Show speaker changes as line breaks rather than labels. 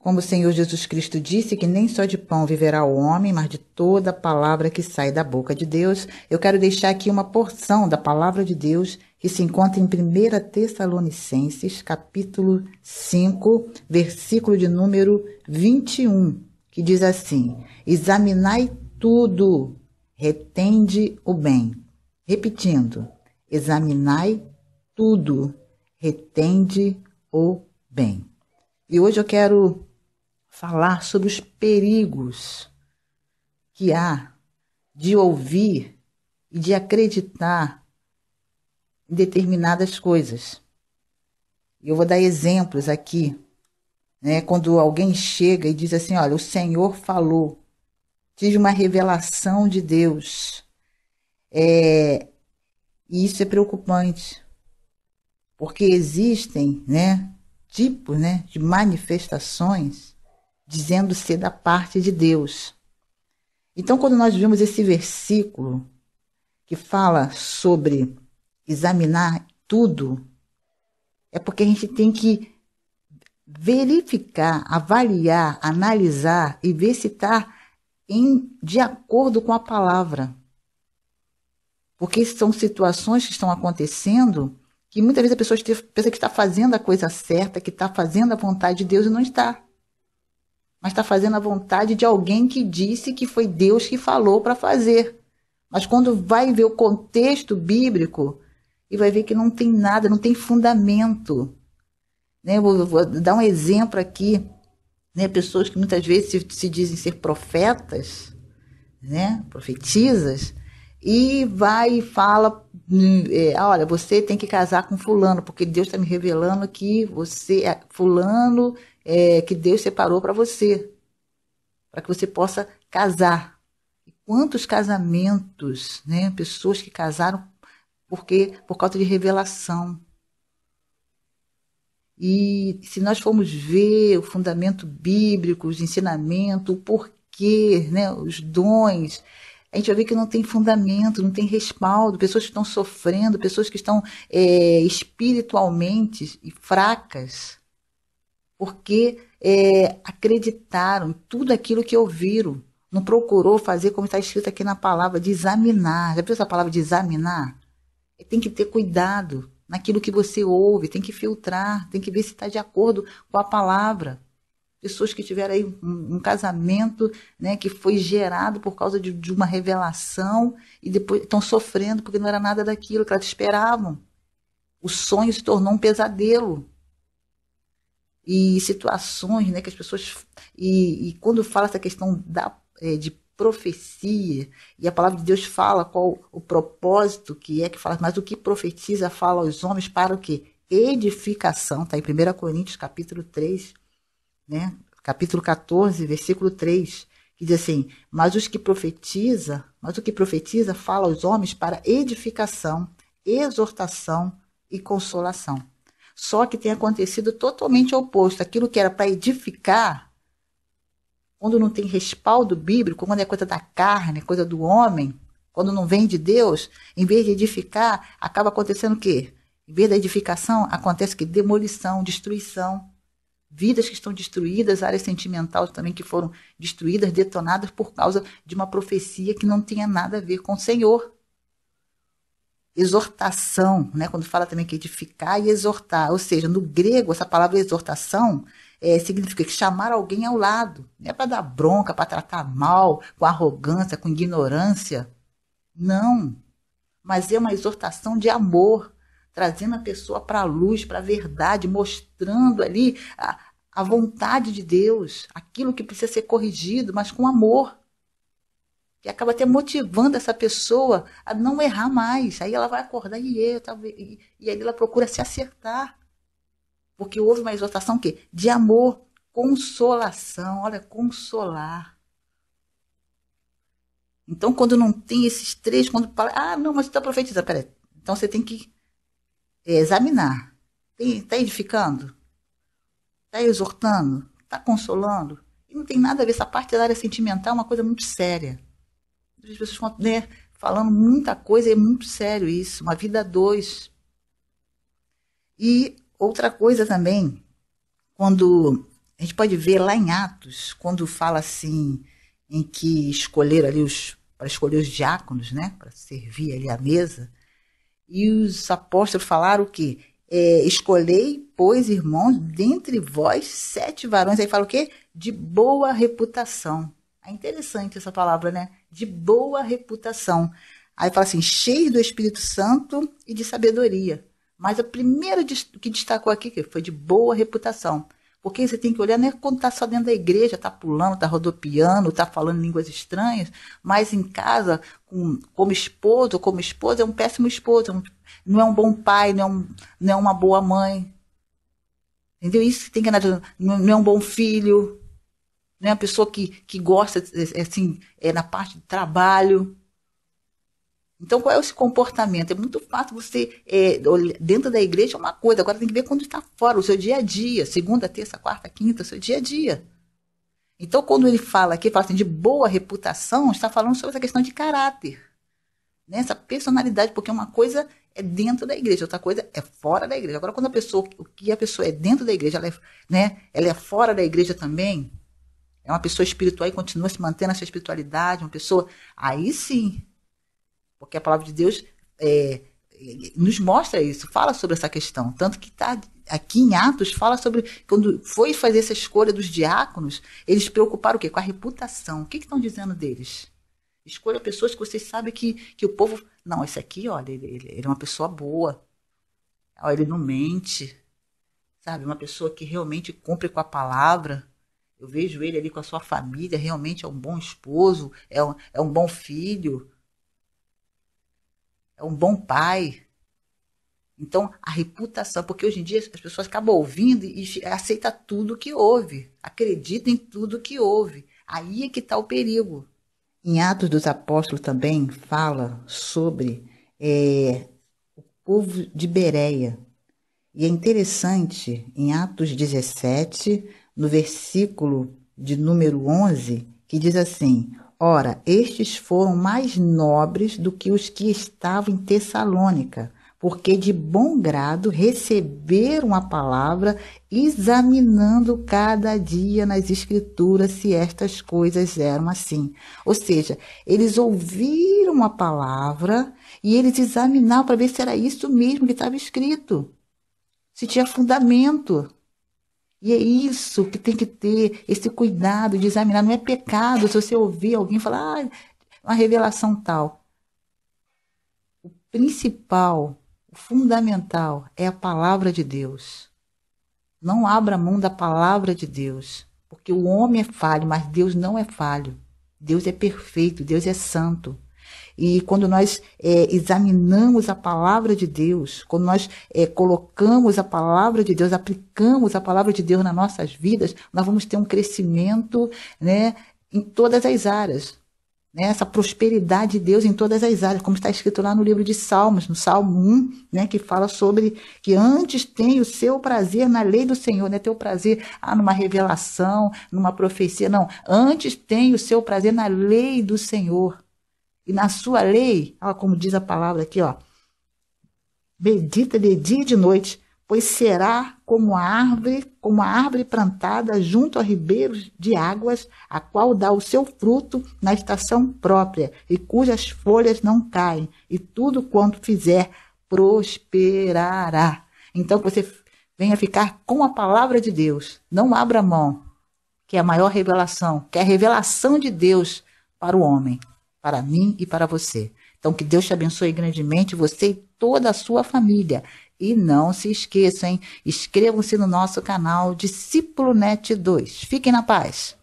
Como o Senhor Jesus Cristo disse que nem só de pão viverá o homem, mas de toda palavra que sai da boca de Deus, eu quero deixar aqui uma porção da palavra de Deus que se encontra em 1 Tessalonicenses, capítulo 5, versículo de número 21, que diz assim: Examinai tudo, retende o bem. Repetindo, examinai tudo, retende o bem. E hoje eu quero falar sobre os perigos que há de ouvir e de acreditar em determinadas coisas. Eu vou dar exemplos aqui. Né? Quando alguém chega e diz assim: Olha, o Senhor falou, tive uma revelação de Deus. É, e isso é preocupante, porque existem né, tipos né, de manifestações dizendo-se da parte de Deus. Então, quando nós vimos esse versículo que fala sobre examinar tudo, é porque a gente tem que verificar, avaliar, analisar e ver se está de acordo com a palavra. Porque são situações que estão acontecendo que muitas vezes a pessoa pensa que está fazendo a coisa certa, que está fazendo a vontade de Deus e não está mas está fazendo a vontade de alguém que disse que foi Deus que falou para fazer. Mas quando vai ver o contexto bíblico, e vai ver que não tem nada, não tem fundamento. Né? Vou, vou dar um exemplo aqui. Né? Pessoas que muitas vezes se, se dizem ser profetas, né? profetizas, e vai e fala: é, ah, olha, você tem que casar com Fulano, porque Deus está me revelando que você é Fulano é, que Deus separou para você, para que você possa casar. E quantos casamentos, né? Pessoas que casaram porque por causa de revelação. E se nós formos ver o fundamento bíblico, os ensinamentos, o porquê, né, os dons, a gente vai ver que não tem fundamento, não tem respaldo, pessoas que estão sofrendo, pessoas que estão é, espiritualmente fracas porque é, acreditaram tudo aquilo que ouviram. Não procurou fazer como está escrito aqui na palavra de examinar. Já viu essa palavra de examinar? Tem que ter cuidado naquilo que você ouve, tem que filtrar, tem que ver se está de acordo com a palavra pessoas que tiveram aí um, um, casamento né, que foi gerado por causa de, de uma revelação e depois estão sofrendo porque não era nada daquilo que elas esperavam. O sonho se tornou um pesadelo e situações né, que as pessoas. E, e quando fala essa questão da, é, de profecia, e a palavra de Deus fala qual o propósito que é que fala, mas o que profetiza fala aos homens para o quê? Edificação, está em 1 Coríntios capítulo 3, né? capítulo 14, versículo 3, que diz assim, mas os que profetiza, mas o que profetiza fala aos homens para edificação, exortação e consolação. Só que tem acontecido totalmente o oposto. Aquilo que era para edificar, quando não tem respaldo bíblico, quando é coisa da carne, coisa do homem, quando não vem de Deus, em vez de edificar, acaba acontecendo o quê? Em vez da edificação, acontece que demolição, destruição, vidas que estão destruídas, áreas sentimentais também que foram destruídas, detonadas por causa de uma profecia que não tinha nada a ver com o Senhor exortação, né? quando fala também que edificar e exortar, ou seja, no grego essa palavra exortação é, significa que chamar alguém ao lado, não é para dar bronca, para tratar mal, com arrogância, com ignorância, não, mas é uma exortação de amor, trazendo a pessoa para a luz, para a verdade, mostrando ali a, a vontade de Deus, aquilo que precisa ser corrigido, mas com amor que acaba até motivando essa pessoa a não errar mais. Aí ela vai acordar e talvez, e, e aí ela procura se acertar. Porque houve uma exortação que de amor, consolação, olha, consolar. Então, quando não tem esses três, quando fala, ah, não, mas está profetizando, peraí. Então você tem que é, examinar. Está edificando? Está exortando? Está consolando? E não tem nada a ver, essa parte da área sentimental é uma coisa muito séria as pessoas né, falando muita coisa, é muito sério isso, uma vida a dois. E outra coisa também, quando a gente pode ver lá em Atos, quando fala assim, em que escolher ali os para escolher os diáconos, né, para servir ali a mesa, e os apóstolos falaram que é, escolhei, pois, irmãos, dentre vós sete varões, aí fala o quê? De boa reputação. É interessante essa palavra, né? De boa reputação. Aí fala assim, cheio do Espírito Santo e de sabedoria. Mas a primeira que destacou aqui que foi de boa reputação. Porque você tem que olhar, não é quando está só dentro da igreja, está pulando, está rodopiando, está falando línguas estranhas, mas em casa, com, como esposo, como esposa, é um péssimo esposo, é não é um bom pai, não é, um, não é uma boa mãe. Entendeu? Isso tem que analisar. Não é um bom filho, né? Uma pessoa que, que gosta, eh, eh, assim, é, na parte de trabalho. Então, qual é esse comportamento? É muito fácil você, é, dentro da igreja é uma coisa, agora tem que ver quando está fora, o seu dia a dia, segunda, terça, quarta, quinta, seu dia a dia. Então, quando ele fala aqui, fala assim, de boa reputação, está falando sobre essa questão de caráter, né? essa personalidade, porque uma coisa é dentro da igreja, outra coisa é fora da igreja. Agora, quando a pessoa, o que a pessoa é dentro da igreja, ela é, né? ela é fora da igreja também, é uma pessoa espiritual e continua se mantendo essa espiritualidade, uma pessoa. Aí sim. Porque a palavra de Deus é, nos mostra isso, fala sobre essa questão. Tanto que está aqui em Atos, fala sobre quando foi fazer essa escolha dos diáconos, eles preocuparam o quê? Com a reputação. O que estão dizendo deles? Escolha pessoas que vocês sabem que, que o povo. Não, esse aqui, olha, ele, ele é uma pessoa boa. Olha, ele não mente. Sabe? Uma pessoa que realmente cumpre com a palavra. Eu vejo ele ali com a sua família, realmente é um bom esposo, é um, é um bom filho, é um bom pai. Então, a reputação, porque hoje em dia as pessoas acabam ouvindo e aceita tudo que ouve, acreditam em tudo que ouve. Aí é que está o perigo. Em Atos dos Apóstolos também fala sobre é, o povo de Bereia. E é interessante, em Atos 17, no versículo de número 11, que diz assim: Ora, estes foram mais nobres do que os que estavam em Tessalônica, porque de bom grado receberam a palavra, examinando cada dia nas Escrituras se estas coisas eram assim. Ou seja, eles ouviram a palavra e eles examinavam para ver se era isso mesmo que estava escrito, se tinha fundamento. E é isso que tem que ter esse cuidado de examinar. Não é pecado se você ouvir alguém falar ah, uma revelação tal. O principal, o fundamental é a palavra de Deus. Não abra mão da palavra de Deus. Porque o homem é falho, mas Deus não é falho. Deus é perfeito, Deus é santo. E quando nós é, examinamos a palavra de Deus, quando nós é, colocamos a palavra de Deus, aplicamos a palavra de Deus nas nossas vidas, nós vamos ter um crescimento né, em todas as áreas. Né, essa prosperidade de Deus em todas as áreas, como está escrito lá no livro de Salmos, no Salmo 1, né, que fala sobre que antes tem o seu prazer na lei do Senhor, né, ter o prazer ah, numa revelação, numa profecia, não, antes tem o seu prazer na lei do Senhor. E na sua lei, ó, como diz a palavra aqui, ó, medita de dia e de noite, pois será como a árvore, como a árvore plantada junto a ribeiros de águas, a qual dá o seu fruto na estação própria, e cujas folhas não caem, e tudo quanto fizer prosperará. Então que você venha ficar com a palavra de Deus, não abra mão, que é a maior revelação, que é a revelação de Deus para o homem para mim e para você. Então, que Deus te abençoe grandemente, você e toda a sua família. E não se esqueçam, inscrevam-se no nosso canal Discípulo Net 2. Fiquem na paz.